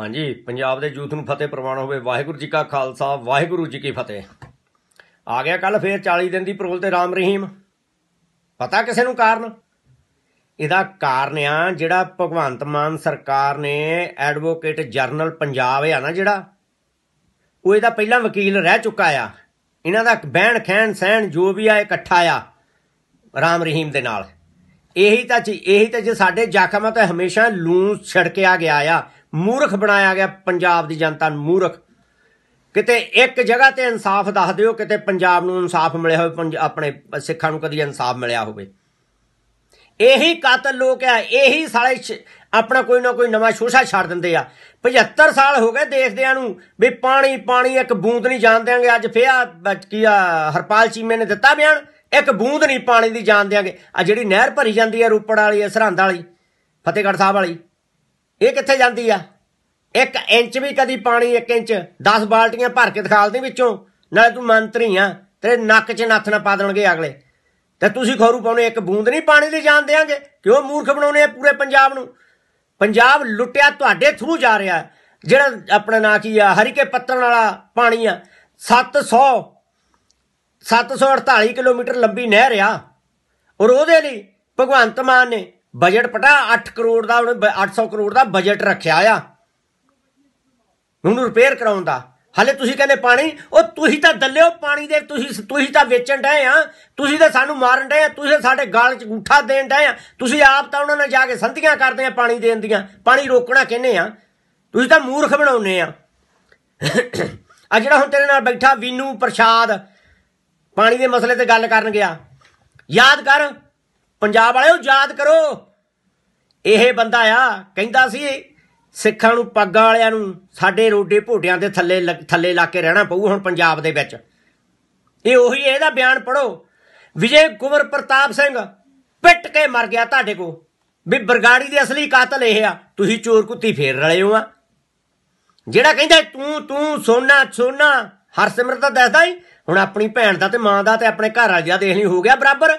ਹਾਂਜੀ ਪੰਜਾਬ ਦੇ ਯੂਥ ਨੂੰ ਫਤਿਹ ਪ੍ਰਵਾਨ ਹੋਵੇ ਵਾਹਿਗੁਰੂ ਜੀ ਕਾ ਖਾਲਸਾ ਵਾਹਿਗੁਰੂ ਜੀ ਕੀ ਫਤਿਹ ਆ ਗਿਆ ਕੱਲ ਫੇਰ 40 ਦਿਨ ਦੀ ਪਰੋਲ ਤੇ ਰਾਮ ਰਹੀਮ ਪਤਾ ਕਿਸੇ ਨੂੰ ਕਾਰਨ ਇਹਦਾ ਕਾਰਨ ਆ ਜਿਹੜਾ ਭਗਵੰਤ ਮਾਨ ਸਰਕਾਰ ਨੇ ਐਡਵੋਕੇਟ ਜਰਨਲ ਪੰਜਾਬ ਆ ਨਾ ਜਿਹੜਾ ਉਹ ਇਹਦਾ ਪਹਿਲਾਂ ਵਕੀਲ ਰਹਿ ਚੁੱਕਾ ਆ ਇਹਨਾਂ ਦਾ ਬਹਿਣ ਖੈਣ ਸਹਿਣ ਜੋ ਵੀ ਆ ਇਕੱਠਾ ਆ ਰਾਮ ਰਹੀਮ ਦੇ ਨਾਲ ਇਹੀ ਤਾਂ ਇਹੀ ਤਾਂ ਜੇ ਸਾਡੇ ਜ਼ਖਮਾਂ ਤੇ ਹਮੇਸ਼ਾ ਲੂਣ ਆ ਗਿਆ ਆ ਮੂਰਖ ਬਣਾਇਆ ਗਿਆ ਪੰਜਾਬ ਦੀ ਜਨਤਾ ਨੂੰ ਮੂਰਖ ਕਿਤੇ ਇੱਕ ਜਗ੍ਹਾ ਤੇ ਇਨਸਾਫ ਦੱਸ ਦਿਓ ਕਿਤੇ ਪੰਜਾਬ ਨੂੰ ਇਨਸਾਫ ਮਿਲਿਆ ਹੋਵੇ ਆਪਣੇ ਸਿੱਖਾਂ ਨੂੰ ਕਦੀ ਇਨਸਾਫ ਮਿਲਿਆ ਹੋਵੇ ਇਹੀ ਕਾਤਲ ਲੋਕ ਆ ਇਹੀ ਸਾਲੇ ਆਪਣਾ ਕੋਈ ਨਾ ਕੋਈ ਨਵਾਂ ਸ਼ੋਸ਼ਾ ਛੱਡ ਦਿੰਦੇ ਆ 75 ਸਾਲ ਹੋ ਗਏ ਦੇਖਦਿਆਂ ਨੂੰ ਵੀ ਪਾਣੀ ਪਾਣੀ ਇੱਕ ਬੂੰਦ ਨਹੀਂ ਜਾਣ ਦੇਾਂਗੇ ਅੱਜ ਫੇਰ ਕੀ ਆ ਹਰਪਾਲ ਚੀਮੇ ਨੇ ਦਿੱਤਾ ਬਿਆਨ ਇੱਕ ਬੂੰਦ ਨਹੀਂ ਪਾਣੀ ਦੀ ਜਾਣ ਦੇਾਂਗੇ ਆ ਜਿਹੜੀ ਨਹਿਰ ਭਰੀ ਜਾਂਦੀ ਆ ਰੂਪੜ ਵਾਲੀ ਸਰਹੰਦ ਵਾਲੀ ਫਤਿਹਗੜ੍ਹ ਸਾਹਿਬ ਵਾਲੀ ਇਹ ਕਿੱਥੇ ਜਾਂਦੀ ਆ 1 ਇੰਚ ਵੀ ਕਦੀ ਪਾਣੀ 1 ਇੰਚ 10 ਬਾਲਟੀਆਂ ਭਰ ਕੇ ਦਿਖਾਲਦੀ ਵਿੱਚੋਂ ਨਾਲੇ ਤੂੰ ਮੰਤਰੀ ਆ ਤੇਰੇ ਨੱਕ 'ਚ ਨੱਥ ਨਾ ਪਾ ਦੇਣਗੇ ਅਗਲੇ ਤੇ ਤੁਸੀਂ ਖੌਰੂ ਪਾਉਣੇ ਇੱਕ ਬੂੰਦ ਨਹੀਂ ਪਾਣੀ ਦੀ ਜਾਣ ਦੇਾਂਗੇ ਕਿਉਂ ਮੂਰਖ ਬਣਾਉਣੇ ਆ ਪੂਰੇ ਪੰਜਾਬ ਨੂੰ ਪੰਜਾਬ ਲੁੱਟਿਆ ਤੁਹਾਡੇ ਥਰੂ ਜਾ ਰਿਹਾ ਜਿਹੜਾ ਆਪਣਾ ਨਾਂ ਕੀ ਆ ਹਰੀਕੇ ਪੱਤਣ ਵਾਲਾ ਪਾਣੀ ਆ 700 748 ਕਿਲੋਮੀਟਰ ਲੰਬੀ ਨਹਿਰ ਆ ਔਰ ਉਹਦੇ ਲਈ ਭਗਵੰਤ ਮਾਨ ਨੇ ਬਜਟ ਪਟਾ 8 ਕਰੋੜ ਦਾ ਉਹਨੇ 800 ਕਰੋੜ ਦਾ ਬਜਟ ਰੱਖਿਆ ਆ ਉਹਨੂੰ ਰਿਪੇਅਰ ਕਰਾਉਣ ਦਾ ਹਲੇ ਤੁਸੀਂ ਕਹਿੰਦੇ ਪਾਣੀ ਉਹ ਤੁਸੀਂ ਤਾਂ ਦੱਲਿਓ ਪਾਣੀ ਦੇ ਤੁਸੀਂ ਤੁਸੀਂ ਤਾਂ ਵੇਚਣ ਡਏ ਆ ਤੁਸੀਂ ਤਾਂ ਸਾਨੂੰ ਮਾਰਨ ਡਏ ਆ ਤੁਸੀਂ ਸਾਡੇ ਗਾਲ 'ਚ ਗੂਠਾ ਦੇਣ ਡਏ ਆ ਤੁਸੀਂ ਆਪ ਤਾਂ ਉਹਨਾਂ ਨਾਲ ਜਾ ਕੇ ਸੰਧੀਆਂ ਕਰਦੇ ਆ ਪਾਣੀ ਦੇਣ ਦੀਆਂ ਪਾਣੀ ਰੋਕਣਾ ਕਹਿੰਨੇ ਆ ਤੁਸੀਂ ਤਾਂ ਮੂਰਖ ਬਣਾਉਨੇ ਆ ਆ ਜਿਹੜਾ ਹੁਣ ਤੇਰੇ ਨਾਲ ਬੈਠਾ ਵੀਨੂ ਪ੍ਰਸ਼ਾਦ ਪਾਣੀ ਦੇ ਮਸਲੇ ਤੇ ਗੱਲ ਕਰਨ ਗਿਆ ਯਾਦ ਕਰ ਪੰਜਾਬ ਵਾਲਿਓ ਯਾਦ ਕਰੋ ਇਹ ਬੰਦਾ ਆ ਕਹਿੰਦਾ ਸੀ ਸਿੱਖਾਂ ਨੂੰ ਪੱਗਾਂ ਵਾਲਿਆਂ ਨੂੰ ਸਾਡੇ ਰੋਡੇ ਭੋਟਿਆਂ ਦੇ ਥੱਲੇ ਥੱਲੇ ਲਾ ਕੇ ਰਹਿਣਾ ਪਊ ਹੁਣ ਪੰਜਾਬ ਦੇ ਵਿੱਚ ਇਹ ਉਹੀ ਇਹਦਾ ਬਿਆਨ ਪੜੋ ਵਿਜੇ ਕੁਮਰ ਪ੍ਰਤਾਪ ਸਿੰਘ ਪਿੱਟ ਕੇ ਮਰ ਗਿਆ ਤੁਹਾਡੇ ਕੋ ਵੀ ਬਰਗਾੜੀ ਦੇ ਅਸਲੀ ਕਾਤਲ ਇਹ ਆ ਤੁਸੀਂ ਚੋਰ ਕੁੱਤੀ ਫੇਰ ਰਲੇ ਹੋ ਆ ਜਿਹੜਾ ਕਹਿੰਦਾ ਤੂੰ ਤੂੰ ਸੋਨਾ ਸੋਨਾ ਹਰਸਿਮਰਤ ਦਾ ਦੱਸਦਾ ਹੀ ਹੁਣ ਆਪਣੀ ਭੈਣ ਦਾ ਤੇ ਮਾਂ ਦਾ ਤੇ ਆਪਣੇ ਘਰ ਵਾਲਿਆ ਦੇਖ ਲਈ ਹੋ ਗਿਆ ਬਰਾਬਰ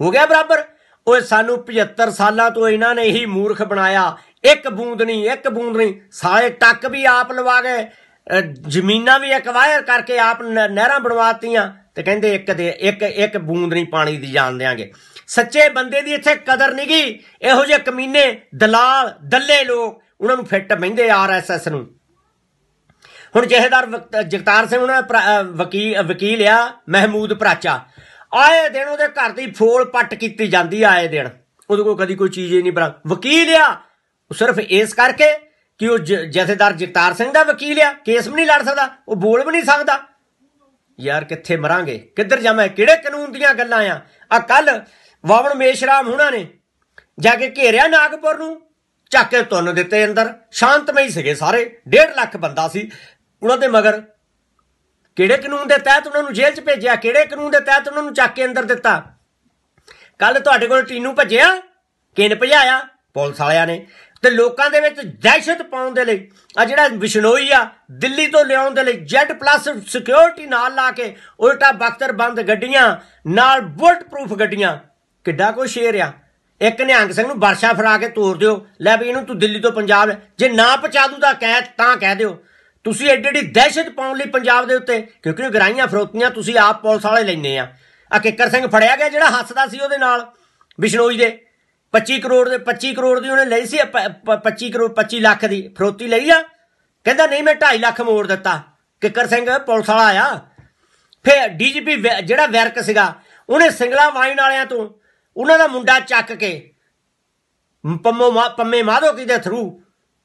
ਹੋ ਗਿਆ ਬਰਾਬਰ ਓਏ ਸਾਨੂੰ 75 ਸਾਲਾਂ ਤੋਂ ਇਹਨਾਂ ਨੇ ਇਹੀ ਮੂਰਖ ਬਣਾਇਆ ਇੱਕ ਬੂੰਦ ਨਹੀਂ ਇੱਕ ਬੂੰਦ ਨਹੀਂ ਸਾਰੇ ਟੱਕ ਵੀ ਆਪ ਲਵਾ ਗਏ ਜ਼ਮੀਨਾਂ ਵੀ ਐਕਵਾਇਰ ਕਰਕੇ ਆਪ ਨਹਿਰਾਂ ਬਣਵਾਤੀਆਂ ਤੇ ਕਹਿੰਦੇ ਇੱਕ ਦੇ ਇੱਕ ਇੱਕ ਬੂੰਦ ਨਹੀਂ ਪਾਣੀ ਦੀ ਜਾਣ ਦੇਾਂਗੇ ਸੱਚੇ ਬੰਦੇ ਦੀ ਇੱਥੇ ਕਦਰ ਨਹੀਂ ਗਈ ਇਹੋ ਜਿਹੇ ਕਮੀਨੇ ਦਲਾਲ ਦੱਲੇ ਲੋਕ ਉਹਨਾਂ ਨੂੰ ਫਿੱਟ ਮਹਿੰਦੇ ਆਰਐਸਐਸ ਨੂੰ ਹੁਣ ਜਹੇਦਾਰ ਜਗਤਾਰ ਸਿੰਘ ਉਹਨਾਂ ਵਕੀਲ ਵਕੀਲ ਆ ਮਹਿਮੂਦ ਭਰਾਚਾ ਆਏ ਦਿਨ ਉਹਦੇ ਘਰ ਦੀ ਫੋਲ ਪੱਟ ਕੀਤੀ ਜਾਂਦੀ ਆਏ ਦਿਨ ਉਹਦੇ ਕੋਲ ਕਦੀ ਕੋਈ ਚੀਜ਼ ਹੀ ਨਹੀਂ ਬਰਾ ਵਕੀਲ ਆ ਉਹ ਸਿਰਫ ਇਸ ਕਰਕੇ ਕਿ ਉਹ ਜਥੇਦਾਰ ਜਗਤਾਰ ਸਿੰਘ ਦਾ ਵਕੀਲ ਆ ਕੇਸ ਵੀ ਨਹੀਂ ਲੜ ਸਕਦਾ ਉਹ ਬੋਲ ਵੀ ਨਹੀਂ ਸਕਦਾ ਯਾਰ ਕਿੱਥੇ ਮਰਾਂਗੇ ਕਿੱਧਰ ਜਾਵਾਂ ਕਿਹੜੇ ਕਾਨੂੰਨ ਦੀਆਂ ਗੱਲਾਂ ਆ ਆ ਕੱਲ ਵਾਵਣ ਮੇਸ਼ਰਾਮ ਹੁਣਾਂ ਨੇ ਜਾ ਕੇ ਘੇਰਿਆ ਨਾਗਪੁਰ ਨੂੰ ਚੱਕ ਕੇ ਤੁੰਨ ਦਿੱਤੇ ਅੰਦਰ ਸ਼ਾਂਤਮਈ ਸੀਗੇ ਸਾਰੇ 1.5 ਲੱਖ ਬੰਦਾ ਸੀ ਉਹਨਾਂ ਦੇ ਮਗਰ ਕਿਹੜੇ ਕਾਨੂੰਨ ਦੇ ਤਹਿਤ ਉਹਨਾਂ ਨੂੰ ਜੇਲ੍ਹ 'ਚ ਭੇਜਿਆ ਕਿਹੜੇ ਕਾਨੂੰਨ ਦੇ ਤਹਿਤ ਉਹਨਾਂ ਨੂੰ ਚੱਕ ਕੇ ਅੰਦਰ ਦਿੱਤਾ ਕੱਲ ਤੁਹਾਡੇ ਕੋਲ ਟੀਨੂ ਭੱਜਿਆ ਕਿਨ ਭਜਾਇਆ ਪੁਲਿਸ ਵਾਲਿਆਂ ਨੇ ਤੇ ਲੋਕਾਂ ਦੇ ਵਿੱਚ ਦਹਿਸ਼ਤ ਪਾਉਣ ਦੇ ਲਈ ਆ ਜਿਹੜਾ ਵਿਸ਼ਨੋਈ ਆ ਦਿੱਲੀ ਤੋਂ ਲਿਆਉਣ ਦੇ ਲਈ ਜੈਟ ਪਲੱਸ ਸਿਕਿਉਰਿਟੀ ਨਾਲ ਲਾ ਕੇ ਉਲਟਾ ਬਖਤਰ ਬੰਦ ਗੱਡੀਆਂ ਨਾਲ ਬੁਲਟ ਪ੍ਰੂਫ ਗੱਡੀਆਂ ਕਿੱਡਾ ਕੋ ਸ਼ੇਰ ਆ ਇੱਕ ਨਿਹੰਗ ਸਿੰਘ ਨੂੰ ਵਰਸ਼ਾ ਫਰਾ ਕੇ ਤੋੜ ਦਿਓ ਲੈ ਵੀ ਇਹਨੂੰ ਤੂੰ ਦਿੱਲੀ ਤੋਂ ਪੰਜਾਬ ਜੇ ਨਾ ਪਹੁੰਚਾ ਦੂ ਤਾਂ ਕਹਿ ਤਾਂ ਕਹਿ ਦਿਓ ਤੁਸੀਂ ਐਡੀ ਐਡੀ ਦਹਿਸ਼ਤ ਪਾਉਣ ਲਈ ਪੰਜਾਬ ਦੇ ਉੱਤੇ ਕਿਉਂਕਿ ਗਰਾਈਆਂ ਫਰੋਤੀਆਂ ਤੁਸੀਂ ਆਪ ਪੁਲਿਸ ਵਾਲੇ ਲੈਨੇ ਆ ਆ ਕਿਕਰ ਸਿੰਘ ਫੜਿਆ ਗਿਆ ਜਿਹੜਾ ਹੱਸਦਾ ਸੀ ਉਹਦੇ ਨਾਲ ਬਿਸ਼ਨੋਈ ਦੇ 25 ਕਰੋੜ ਦੇ 25 ਕਰੋੜ ਦੀ ਉਹਨੇ ਲਈ ਸੀ 25 ਕਰੋੜ 25 ਲੱਖ ਦੀ ਫਰੋਤੀ ਲਈ ਆ ਕਹਿੰਦਾ ਨਹੀਂ ਮੈਂ 2.5 ਲੱਖ ਮੋੜ ਦਿੱਤਾ ਕਿਕਰ ਸਿੰਘ ਪੁਲਿਸ ਵਾਲਾ ਆਇਆ ਫਿਰ ਡੀਜੀਪੀ ਜਿਹੜਾ ਵੈਰਕ ਸੀਗਾ ਉਹਨੇ ਸਿੰਗਲਾ ਵਾਈਨ ਵਾਲਿਆਂ ਤੋਂ ਉਹਨਾਂ ਦਾ ਮੁੰਡਾ ਚੱਕ ਕੇ ਪੰਮੋ ਪੰਮੇ ਮਾਧੋ ਕੀ ਦੇ ਥਰੂ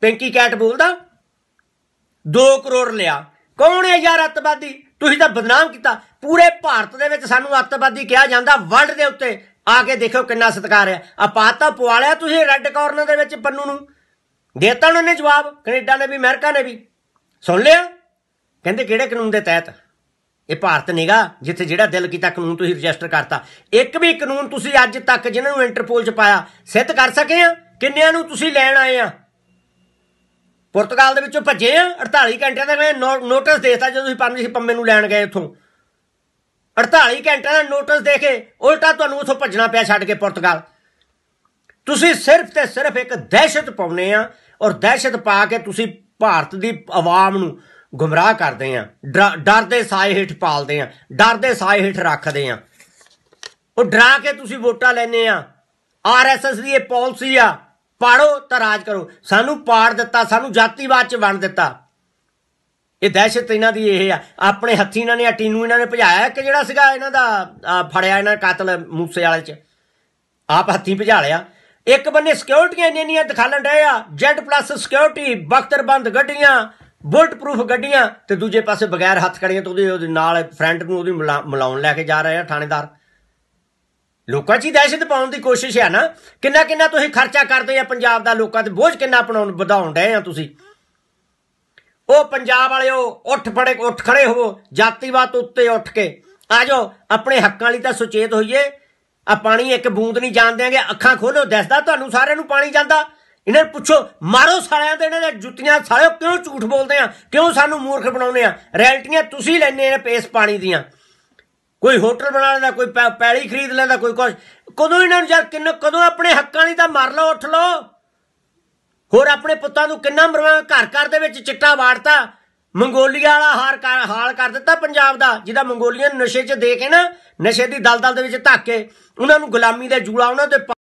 ਪਿੰਕੀ ਕੈਟ ਬੋਲਦਾ 2 ਕਰੋੜ ਲਿਆ ਕੌਣ ਹੈ ਯਾਰ ਅੱਤਵਾਦੀ ਤੁਸੀਂ ਤਾਂ ਬਦਨਾਮ ਕੀਤਾ ਪੂਰੇ ਭਾਰਤ ਦੇ ਵਿੱਚ ਸਾਨੂੰ ਅੱਤਵਾਦੀ ਕਿਹਾ ਜਾਂਦਾ ਵਰਲਡ ਦੇ ਉੱਤੇ ਆ ਕੇ ਦੇਖੋ ਕਿੰਨਾ ਸਤਕਾਰ ਹੈ ਆ ਪਾਤਾ ਪਵਾਲਿਆ ਤੁਸੀਂ ਰੈੱਡ ਕਾਰਨਰ ਦੇ ਵਿੱਚ ਪੰਨੂ ਨੂੰ ਦੇਤਾ ਉਹਨੇ ਜਵਾਬ ਕੈਨੇਡਾ ਨੇ ਵੀ ਅਮਰੀਕਾ ਨੇ ਵੀ ਸੁਣ ਲਿਆ ਕਹਿੰਦੇ ਕਿਹੜੇ ਕਾਨੂੰਨ ਦੇ ਤਹਿਤ ਇਹ ਭਾਰਤ ਨਿਗਾ ਜਿੱਥੇ ਜਿਹੜਾ ਦਿਲ ਕੀਤਾ ਕਾਨੂੰਨ ਤੁਸੀਂ ਰਜਿਸਟਰ ਕਰਤਾ ਇੱਕ ਵੀ ਕਾਨੂੰਨ ਤੁਸੀਂ ਅੱਜ ਤੱਕ ਜਿਨ੍ਹਾਂ ਨੂੰ ਇੰਟਰਪੋਲ 'ਚ ਪਾਇਆ ਸਿੱਧ ਕਰ ਸਕੇ ਆ ਕਿੰਨਿਆਂ ਨੂੰ ਤੁਸੀਂ ਲੈਣ ਆਏ ਆ ਪੁਰਤਗਾਲ ਦੇ ਵਿੱਚੋਂ ਭੱਜੇ ਆ 48 ਘੰਟਿਆਂ ਦਾ ਨੋਟਿਸ ਦੇਤਾ ਜਦੋਂ ਤੁਸੀਂ ਪਰਮਜੀਤ ਪੰਮੇ ਨੂੰ ਲੈਣ ਗਏ ਉੱਥੋਂ 48 ਘੰਟਿਆਂ ਦਾ ਨੋਟਿਸ ਦੇ ਕੇ ਉਲਟਾ ਤੁਹਾਨੂੰ ਉੱਥੋਂ ਭੱਜਣਾ ਪਿਆ ਛੱਡ ਕੇ ਪੁਰਤਗਾਲ ਤੁਸੀਂ ਸਿਰਫ ਤੇ ਸਿਰਫ ਇੱਕ ਦਹਿਸ਼ਤ ਪਾਉਨੇ ਆ ਔਰ ਦਹਿਸ਼ਤ ਪਾ ਕੇ ਤੁਸੀਂ ਭਾਰਤ ਦੀ ਆਵਾਮ ਨੂੰ ਗੁੰਮਰਾਹ ਕਰਦੇ ਆ ਡਰ ਦੇ ਸਾਏ ਹੇਠ ਪਾਲਦੇ ਆ ਡਰ ਦੇ ਸਾਏ ਹੇਠ ਰੱਖਦੇ ਆ ਉਹ ਡਰਾ ਕੇ ਤੁਸੀਂ ਵੋਟਾਂ ਲੈਨੇ ਆ ਆਰਐਸਐਸ ਦੀ ਇਹ ਪਾਲਿਸੀ ਆ ਪਾੜੋ ਤਾਂ ਰਾਜ ਕਰੋ ਸਾਨੂੰ ਪਾੜ ਦਿੱਤਾ ਸਾਨੂੰ ਜਾਤੀਵਾਦ ਚ ਵੰਡ ਦਿੱਤਾ ਇਹ ਦਹਿਸ਼ਤ ਇਹਨਾਂ ਦੀ ਇਹ ਆ ਆਪਣੇ ਹੱਥੀ ਇਹਨਾਂ ਨੇ ਟੀਨੂ ਇਹਨਾਂ ਨੇ ਭਜਾਇਆ ਕਿ ਜਿਹੜਾ ਸੀਗਾ ਇਹਨਾਂ ਦਾ ਫੜਿਆ ਇਹਨਾਂ ਕਾਤਲ ਮੂਸੇ ਵਾਲੇ ਚ ਆਪ ਹੱਥੀ ਭਜਾ ਲਿਆ ਇੱਕ ਬੰਨੇ ਸਿਕਿਉਰਟੀਆਂ ਇੰਨੀਆਂ ਦਿਖਾਣ ਰਹੇ ਆ ਜੈਡ ਪਲੱਸ ਸਿਕਿਉਰਟੀ ਬਖਤਰਬੰਦ ਗੱਡੀਆਂ ਬੁਲਟ ਪ੍ਰੂਫ ਗੱਡੀਆਂ ਤੇ ਦੂਜੇ ਪਾਸੇ ਬਗੈਰ ਹੱਥ ਕੜੀਆਂ ਤੋਂ ਉਹਦੇ ਨਾਲ ਫਰੰਟ ਨੂੰ ਉਹਦੀ ਮਿਲਾਉਣ ਲੈ ਕੇ ਜਾ ਰਹੇ ਆ ਥਾਣੇਦਾਰ ਲੋਕਾਂ 'ਚ ਹੀ ਦਹਿਸ਼ਤ ਪਾਉਣ ਦੀ ਕੋਸ਼ਿਸ਼ ਹੈ ਨਾ ਕਿੰਨਾ ਕਿੰਨਾ ਤੁਸੀਂ ਖਰਚਾ ਕਰਦੇ ਆ ਪੰਜਾਬ ਦਾ ਲੋਕਾਂ ਤੇ ਬੋਝ ਕਿੰਨਾ ਆਪਣਾ ਵਧਾਉਣ ਡਏ ਆ ਤੁਸੀਂ ਉਹ ਪੰਜਾਬ ਵਾਲਿਓ ਉੱਠ ਫੜੇ ਉੱਠ ਖੜੇ ਹੋਵੋ ਜਾਤੀਵਾਦ ਉੱਤੇ ਉੱਠ ਕੇ ਆ ਜਾਓ ਆਪਣੇ ਹੱਕਾਂ ਲਈ ਤਾਂ ਸੁਚੇਤ ਹੋਈਏ ਆ ਪਾਣੀ ਇੱਕ ਬੂੰਦ ਨਹੀਂ ਜਾਣ ਦੇਗੇ ਅੱਖਾਂ ਖੋਲੋ ਦੱਸਦਾ ਤੁਹਾਨੂੰ ਸਾਰਿਆਂ ਨੂੰ ਪਾਣੀ ਜਾਂਦਾ ਇਹਨਾਂ ਨੂੰ ਪੁੱਛੋ ਮਾਰੋ ਸਾਲਿਆਂ ਦੇ ਇਹਨਾਂ ਦੇ ਜੁੱਤੀਆਂ ਸਾਲਿਓ ਕਿਉਂ ਝੂਠ ਬੋਲਦੇ ਆ ਕਿਉਂ ਸਾਨੂੰ ਮੂਰਖ ਬਣਾਉਂਦੇ ਆ ਰੈਲਟੀਆਂ ਤੁਸੀਂ ਲੈਣੇ ਆ ਪੇਸ ਪਾਣੀ ਦੀਆਂ ਕੋਈ ਹੋਟਲ ਬਣਾ ਲੈਂਦਾ ਕੋਈ ਪੈਲੀ ਖਰੀਦ ਲੈਂਦਾ ਕੋਈ ਕੁਝ ਕਦੋਂ ਇਹਨਾਂ ਨੂੰ ਯਾਰ ਕਿੰਨਾ ਕਦੋਂ ਆਪਣੇ ਹੱਕਾਂ ਲਈ ਤਾਂ ਮਰ ਲਓ ਉੱਠ ਲਓ ਹੋਰ ਆਪਣੇ ਪੁੱਤਾਂ ਨੂੰ ਕਿੰਨਾ ਮਰਵਾ ਘਰ ਘਰ ਦੇ ਵਿੱਚ ਚਿੱਟਾ ਵਾੜਤਾ ਮੰਗੋਲੀਆ ਵਾਲਾ ਹਾਰ ਹਾਲ ਕਰ ਦਿੱਤਾ ਪੰਜਾਬ ਦਾ ਜਿਹਦਾ ਮੰਗੋਲੀਆ ਨਸ਼ੇ 'ਚ ਦੇ ਕੇ ਨਾ ਨਸ਼ੇ ਦੀ ਦਲਦਲ ਦੇ ਵਿੱਚ ਧੱਕੇ ਉਹਨਾਂ ਨੂੰ ਗੁਲਾਮੀ ਦਾ ਜੂਲਾ ਉਹਨਾਂ ਤੇ